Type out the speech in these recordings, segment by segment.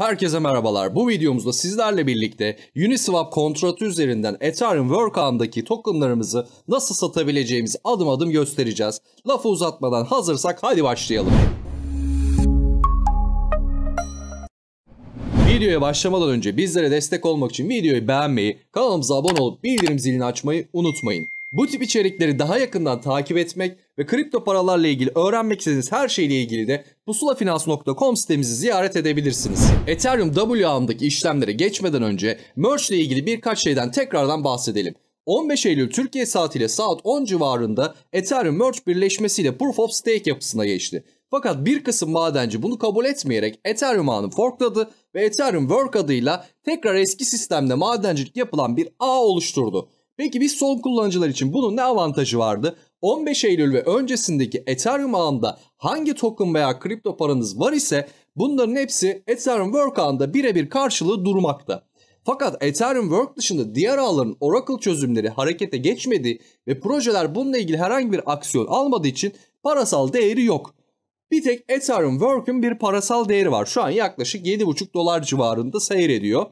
Herkese merhabalar. Bu videomuzda sizlerle birlikte Uniswap kontratı üzerinden Ethereum WorkAm'daki tokenlarımızı nasıl satabileceğimizi adım adım göstereceğiz. Lafı uzatmadan hazırsak hadi başlayalım. Videoya başlamadan önce bizlere destek olmak için videoyu beğenmeyi, kanalımıza abone olup bildirim zilini açmayı unutmayın. Bu tip içerikleri daha yakından takip etmek ve kripto paralarla ilgili öğrenmek istediğiniz her şeyle ilgili de pusulafinans.com sitemizi ziyaret edebilirsiniz. Ethereum W ağındaki işlemlere geçmeden önce Merge ile ilgili birkaç şeyden tekrardan bahsedelim. 15 Eylül Türkiye saatiyle saat 10 civarında Ethereum Merge birleşmesiyle Proof of Stake yapısına geçti. Fakat bir kısım madenci bunu kabul etmeyerek Ethereum ağını forkladı ve Ethereum Work adıyla tekrar eski sistemde madencilik yapılan bir ağ oluşturdu. Peki biz son kullanıcılar için bunun ne avantajı vardı? 15 Eylül ve öncesindeki Ethereum ağında hangi token veya kripto paranız var ise bunların hepsi Ethereum Work ağında birebir karşılığı durmakta. Fakat Ethereum Work dışında diğer ağların Oracle çözümleri harekete geçmedi ve projeler bununla ilgili herhangi bir aksiyon almadığı için parasal değeri yok. Bir tek Ethereum Work'ün bir parasal değeri var. Şu an yaklaşık 7,5 dolar civarında seyrediyor.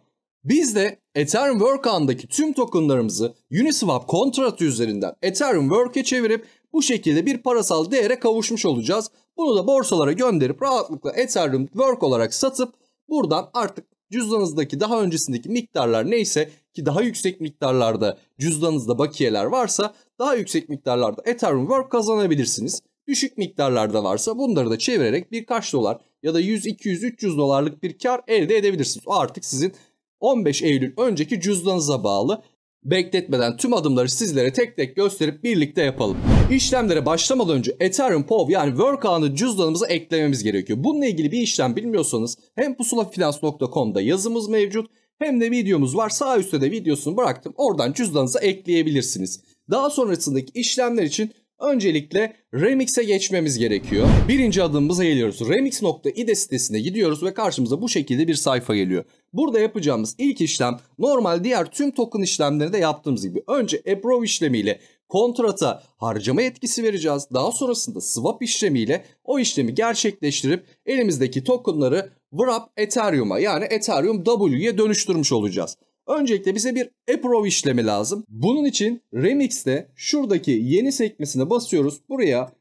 Biz de Ethereum Work tüm tokenlarımızı Uniswap kontratı üzerinden Ethereum Work'e çevirip bu şekilde bir parasal değere kavuşmuş olacağız. Bunu da borsalara gönderip rahatlıkla Ethereum Work olarak satıp buradan artık cüzdanınızdaki daha öncesindeki miktarlar neyse ki daha yüksek miktarlarda cüzdanınızda bakiyeler varsa daha yüksek miktarlarda Ethereum Work kazanabilirsiniz. Düşük miktarlarda varsa bunları da çevirerek birkaç dolar ya da 100, 200, 300 dolarlık bir kar elde edebilirsiniz. O artık sizin 15 Eylül önceki cüzdanınıza bağlı. Bekletmeden tüm adımları sizlere tek tek gösterip birlikte yapalım. İşlemlere başlamadan önce Ethereum POV yani Work cüzdanımıza eklememiz gerekiyor. Bununla ilgili bir işlem bilmiyorsanız hem pusulafinans.com'da yazımız mevcut hem de videomuz var. Sağ üstte de videosunu bıraktım. Oradan cüzdanınıza ekleyebilirsiniz. Daha sonrasındaki işlemler için Öncelikle Remix'e geçmemiz gerekiyor. Birinci adımımıza geliyoruz. Remix.ide sitesine gidiyoruz ve karşımıza bu şekilde bir sayfa geliyor. Burada yapacağımız ilk işlem normal diğer tüm token işlemlerini de yaptığımız gibi. Önce approve işlemiyle kontrata harcama etkisi vereceğiz. Daha sonrasında swap işlemiyle o işlemi gerçekleştirip elimizdeki tokenları wrap Ethereum'a yani Ethereum W'ye dönüştürmüş olacağız. Öncelikle bize bir approve işlemi lazım. Bunun için Remix'te şuradaki yeni sekmesine basıyoruz. Buraya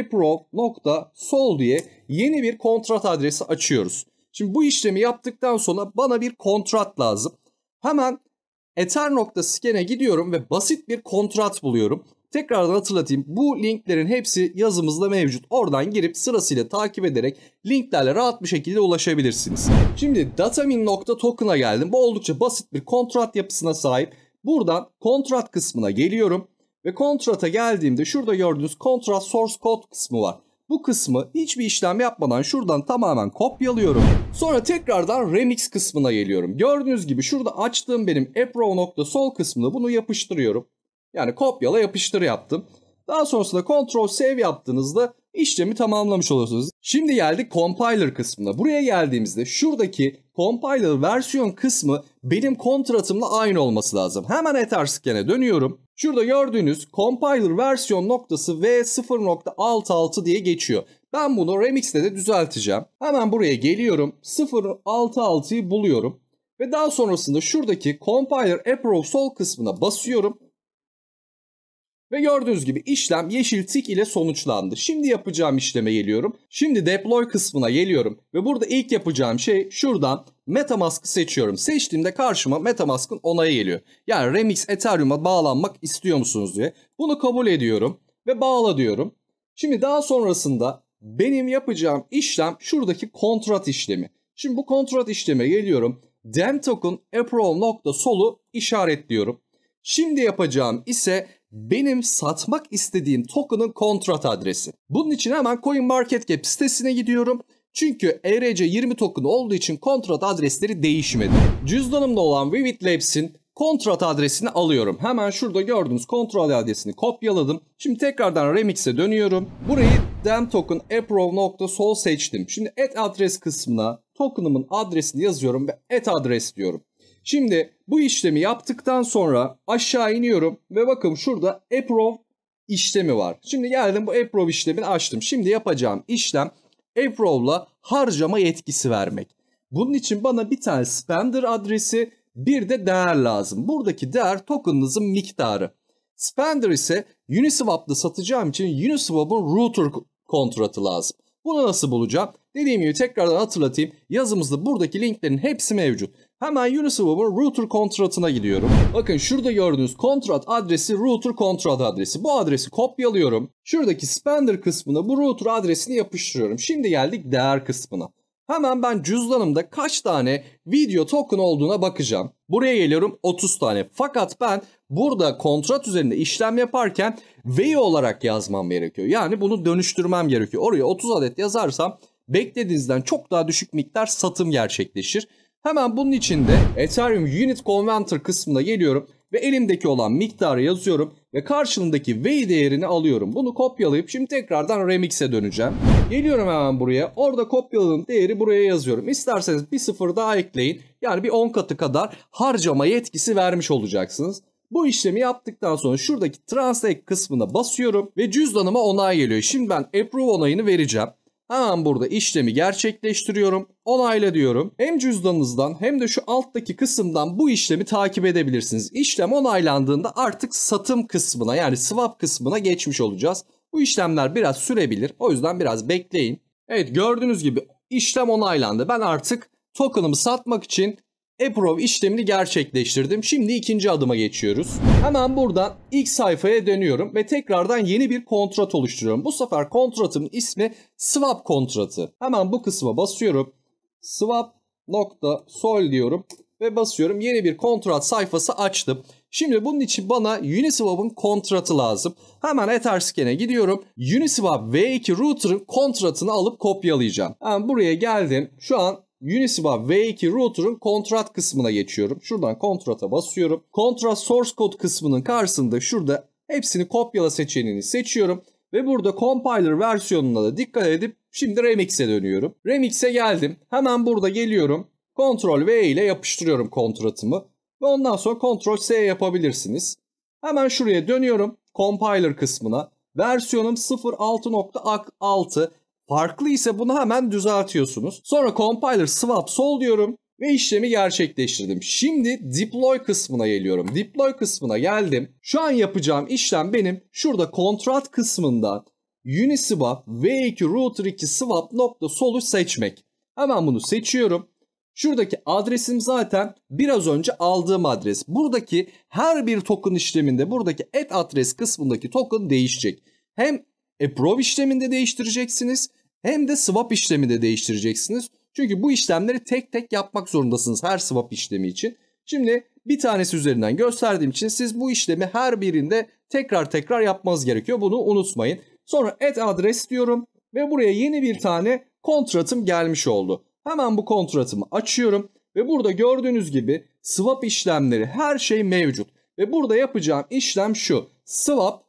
approve.sol diye yeni bir kontrat adresi açıyoruz. Şimdi bu işlemi yaptıktan sonra bana bir kontrat lazım. Hemen Ether.scan'e gidiyorum ve basit bir kontrat buluyorum. Tekrardan hatırlatayım bu linklerin hepsi yazımızda mevcut. Oradan girip sırasıyla takip ederek linklerle rahat bir şekilde ulaşabilirsiniz. Şimdi datamin.token'a geldim. Bu oldukça basit bir kontrat yapısına sahip. Buradan kontrat kısmına geliyorum. Ve kontrata geldiğimde şurada gördüğünüz kontrat source code kısmı var. Bu kısmı hiçbir işlem yapmadan şuradan tamamen kopyalıyorum. Sonra tekrardan remix kısmına geliyorum. Gördüğünüz gibi şurada açtığım benim appro.sol kısmını bunu yapıştırıyorum. Yani kopyala yapıştır yaptım. Daha sonrasında Ctrl Save yaptığınızda işlemi tamamlamış olursunuz. Şimdi geldik compiler kısmına. Buraya geldiğimizde şuradaki compiler versiyon kısmı benim kontratımla aynı olması lazım. Hemen Etherscan'e dönüyorum. Şurada gördüğünüz compiler versiyon noktası V0.66 diye geçiyor. Ben bunu Remix'te de düzelteceğim. Hemen buraya geliyorum. 0.66'yı buluyorum. Ve daha sonrasında şuradaki compiler approve sol kısmına basıyorum. Ve gördüğünüz gibi işlem yeşil tik ile sonuçlandı. Şimdi yapacağım işleme geliyorum. Şimdi deploy kısmına geliyorum. Ve burada ilk yapacağım şey şuradan Metamask'ı seçiyorum. Seçtiğimde karşıma Metamask'ın onayı geliyor. Yani Remix Ethereum'a bağlanmak istiyor musunuz diye. Bunu kabul ediyorum ve bağla diyorum. Şimdi daha sonrasında benim yapacağım işlem şuradaki kontrat işlemi. Şimdi bu kontrat işleme geliyorum. Dem token April nokta solu işaretliyorum. Şimdi yapacağım ise benim satmak istediğim token'ın kontrat adresi. Bunun için hemen CoinMarketCap sitesine gidiyorum. Çünkü ERC20 token olduğu için kontrat adresleri değişmedi. Cüzdanımda olan Vivid Labs'in kontrat adresini alıyorum. Hemen şurada gördüğünüz kontrol adresini kopyaladım. Şimdi tekrardan Remix'e dönüyorum. Burayı dem token approve.sol seçtim. Şimdi et adres kısmına token'ımın adresini yazıyorum ve et adres diyorum. Şimdi bu işlemi yaptıktan sonra aşağı iniyorum ve bakın şurada approve işlemi var. Şimdi geldim bu approve işlemini açtım. Şimdi yapacağım işlem approve'la harcama yetkisi vermek. Bunun için bana bir tane spender adresi bir de değer lazım. Buradaki değer tokenınızın miktarı. Spender ise Uniswap'ta satacağım için Uniswap'ın router kontratı lazım. Bunu nasıl bulacağım? Dediğim gibi tekrardan hatırlatayım. Yazımızda buradaki linklerin hepsi mevcut. Hemen Uniswap'ın router kontratına gidiyorum. Bakın şurada gördüğünüz kontrat adresi router kontrat adresi. Bu adresi kopyalıyorum. Şuradaki spender kısmına bu router adresini yapıştırıyorum. Şimdi geldik değer kısmına. Hemen ben cüzdanımda kaç tane video token olduğuna bakacağım. Buraya geliyorum 30 tane. Fakat ben burada kontrat üzerinde işlem yaparken V olarak yazmam gerekiyor. Yani bunu dönüştürmem gerekiyor. Oraya 30 adet yazarsam beklediğinizden çok daha düşük miktar satım gerçekleşir. Hemen bunun için de Ethereum Unit Converter kısmına geliyorum ve elimdeki olan miktarı yazıyorum ve karşılığındaki V değerini alıyorum. Bunu kopyalayıp şimdi tekrardan Remix'e döneceğim. Geliyorum hemen buraya. Orada kopyaladığım değeri buraya yazıyorum. İsterseniz bir sıfır daha ekleyin. Yani bir 10 katı kadar harcama yetkisi vermiş olacaksınız. Bu işlemi yaptıktan sonra şuradaki transact kısmına basıyorum ve cüzdanıma onay geliyor. Şimdi ben approve onayını vereceğim. Hemen burada işlemi gerçekleştiriyorum. Onayla diyorum. Hem cüzdanınızdan hem de şu alttaki kısımdan bu işlemi takip edebilirsiniz. İşlem onaylandığında artık satım kısmına yani swap kısmına geçmiş olacağız. Bu işlemler biraz sürebilir. O yüzden biraz bekleyin. Evet gördüğünüz gibi işlem onaylandı. Ben artık token'ımı satmak için approve işlemini gerçekleştirdim. Şimdi ikinci adıma geçiyoruz. Hemen buradan ilk sayfaya dönüyorum ve tekrardan yeni bir kontrat oluşturuyorum. Bu sefer kontratımın ismi swap kontratı. Hemen bu kısma basıyorum. Swap nokta sol diyorum ve basıyorum. Yeni bir kontrat sayfası açtım. Şimdi bunun için bana Uniswap'ın kontratı lazım. Hemen Etherscan'e gidiyorum. Uniswap V2 router'ın kontratını alıp kopyalayacağım. Yani buraya geldim. Şu an Uniswap V2 router'ın kontrat kısmına geçiyorum. Şuradan kontrata basıyorum. Kontrat source code kısmının karşısında şurada hepsini kopyala seçeneğini seçiyorum. Ve burada compiler versiyonuna da dikkat edip şimdi remix'e dönüyorum. Remix'e geldim. Hemen burada geliyorum. Ctrl V ile yapıştırıyorum kontratımı. Ve ondan sonra Ctrl S yapabilirsiniz. Hemen şuraya dönüyorum. Compiler kısmına. Versiyonum 06.6. Farklı ise bunu hemen düzeltiyorsunuz. Sonra compiler swap sol diyorum ve işlemi gerçekleştirdim. Şimdi deploy kısmına geliyorum. Deploy kısmına geldim. Şu an yapacağım işlem benim şurada kontrat kısmında Uniswap V2 router 2 swap nokta solu seçmek. Hemen bunu seçiyorum. Şuradaki adresim zaten biraz önce aldığım adres. Buradaki her bir token işleminde buradaki et adres kısmındaki token değişecek. Hem approve e, işleminde değiştireceksiniz hem de swap işlemi de değiştireceksiniz. Çünkü bu işlemleri tek tek yapmak zorundasınız her swap işlemi için. Şimdi bir tanesi üzerinden gösterdiğim için siz bu işlemi her birinde tekrar tekrar yapmanız gerekiyor. Bunu unutmayın. Sonra et adres diyorum ve buraya yeni bir tane kontratım gelmiş oldu. Hemen bu kontratımı açıyorum ve burada gördüğünüz gibi swap işlemleri her şey mevcut. Ve burada yapacağım işlem şu. Swap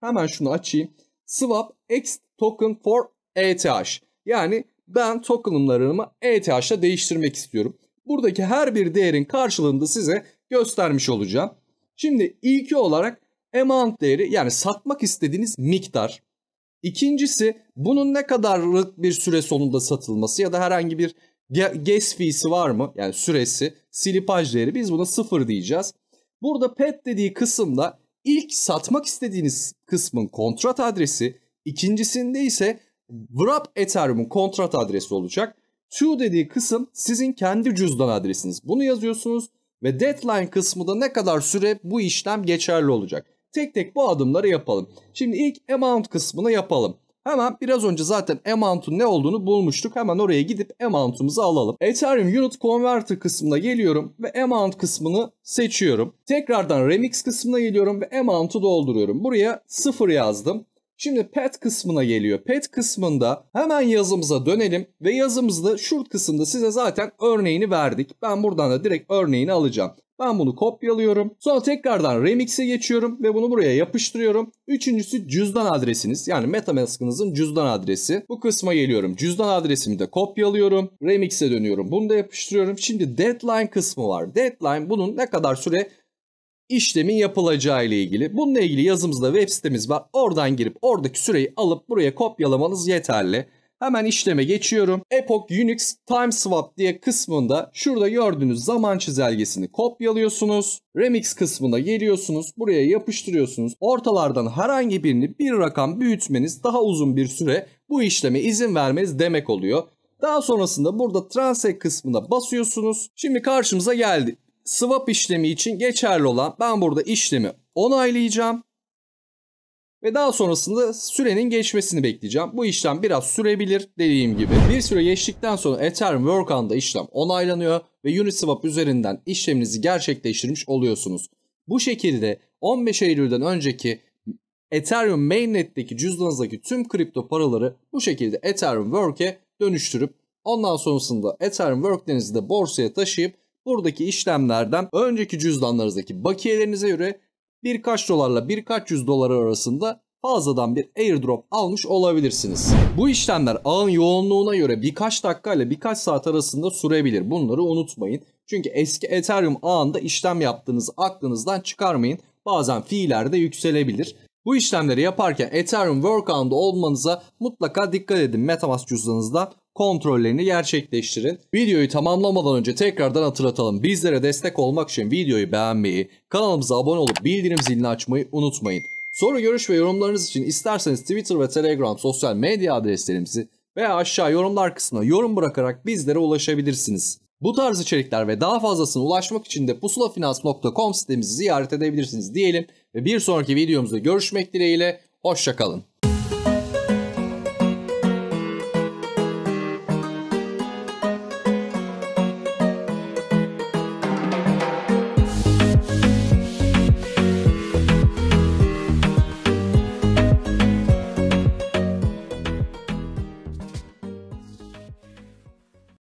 hemen şunu açayım. Swap X token for ETH. Yani ben tokenlarımı ETH'la değiştirmek istiyorum. Buradaki her bir değerin karşılığını da size göstermiş olacağım. Şimdi ilki olarak amount değeri yani satmak istediğiniz miktar. İkincisi bunun ne kadarlık bir süre sonunda satılması ya da herhangi bir gas fee'si var mı? Yani süresi, silipaj değeri biz buna sıfır diyeceğiz. Burada pet dediği kısımda ilk satmak istediğiniz kısmın kontrat adresi, ikincisinde ise wrap Ethereum'un kontrat adresi olacak. To dediği kısım sizin kendi cüzdan adresiniz. Bunu yazıyorsunuz ve deadline kısmı da ne kadar süre bu işlem geçerli olacak. Tek tek bu adımları yapalım. Şimdi ilk amount kısmını yapalım. Hemen biraz önce zaten amount'un ne olduğunu bulmuştuk. Hemen oraya gidip amount'umuzu alalım. Ethereum Unit Converter kısmına geliyorum ve amount kısmını seçiyorum. Tekrardan remix kısmına geliyorum ve amount'u dolduruyorum. Buraya 0 yazdım. Şimdi pet kısmına geliyor. Pet kısmında hemen yazımıza dönelim ve yazımızda şurt kısımda size zaten örneğini verdik. Ben buradan da direkt örneğini alacağım. Ben bunu kopyalıyorum. Sonra tekrardan Remix'e geçiyorum ve bunu buraya yapıştırıyorum. Üçüncüsü cüzdan adresiniz. Yani Metamask'ınızın cüzdan adresi. Bu kısma geliyorum. Cüzdan adresimi de kopyalıyorum. Remix'e dönüyorum. Bunu da yapıştırıyorum. Şimdi deadline kısmı var. Deadline bunun ne kadar süre işlemin yapılacağı ile ilgili. Bununla ilgili yazımızda web sitemiz var. Oradan girip oradaki süreyi alıp buraya kopyalamanız yeterli. Hemen işleme geçiyorum. Epoch Unix Time Swap diye kısmında şurada gördüğünüz zaman çizelgesini kopyalıyorsunuz. Remix kısmına geliyorsunuz. Buraya yapıştırıyorsunuz. Ortalardan herhangi birini bir rakam büyütmeniz daha uzun bir süre bu işleme izin vermeniz demek oluyor. Daha sonrasında burada transact kısmına basıyorsunuz. Şimdi karşımıza geldi swap işlemi için geçerli olan ben burada işlemi onaylayacağım. Ve daha sonrasında sürenin geçmesini bekleyeceğim. Bu işlem biraz sürebilir dediğim gibi. Bir süre geçtikten sonra Ethereum Workan'da işlem onaylanıyor ve Uniswap üzerinden işleminizi gerçekleştirmiş oluyorsunuz. Bu şekilde 15 Eylül'den önceki Ethereum mainnet'teki cüzdanınızdaki tüm kripto paraları bu şekilde Ethereum Work'e dönüştürüp ondan sonrasında Ethereum Work'lerinizi de borsaya taşıyıp buradaki işlemlerden önceki cüzdanlarınızdaki bakiyelerinize göre birkaç dolarla birkaç yüz dolar arasında fazladan bir airdrop almış olabilirsiniz. Bu işlemler ağın yoğunluğuna göre birkaç dakika ile birkaç saat arasında sürebilir. Bunları unutmayın. Çünkü eski Ethereum ağında işlem yaptığınızı aklınızdan çıkarmayın. Bazen fiiller de yükselebilir. Bu işlemleri yaparken Ethereum workaround'da olmanıza mutlaka dikkat edin. Metamask cüzdanınızda kontrollerini gerçekleştirin. Videoyu tamamlamadan önce tekrardan hatırlatalım. Bizlere destek olmak için videoyu beğenmeyi, kanalımıza abone olup bildirim zilini açmayı unutmayın. Soru, görüş ve yorumlarınız için isterseniz Twitter ve Telegram sosyal medya adreslerimizi veya aşağı yorumlar kısmına yorum bırakarak bizlere ulaşabilirsiniz. Bu tarz içerikler ve daha fazlasına ulaşmak için de pusulafinans.com sitemizi ziyaret edebilirsiniz diyelim ve bir sonraki videomuzda görüşmek dileğiyle hoşçakalın.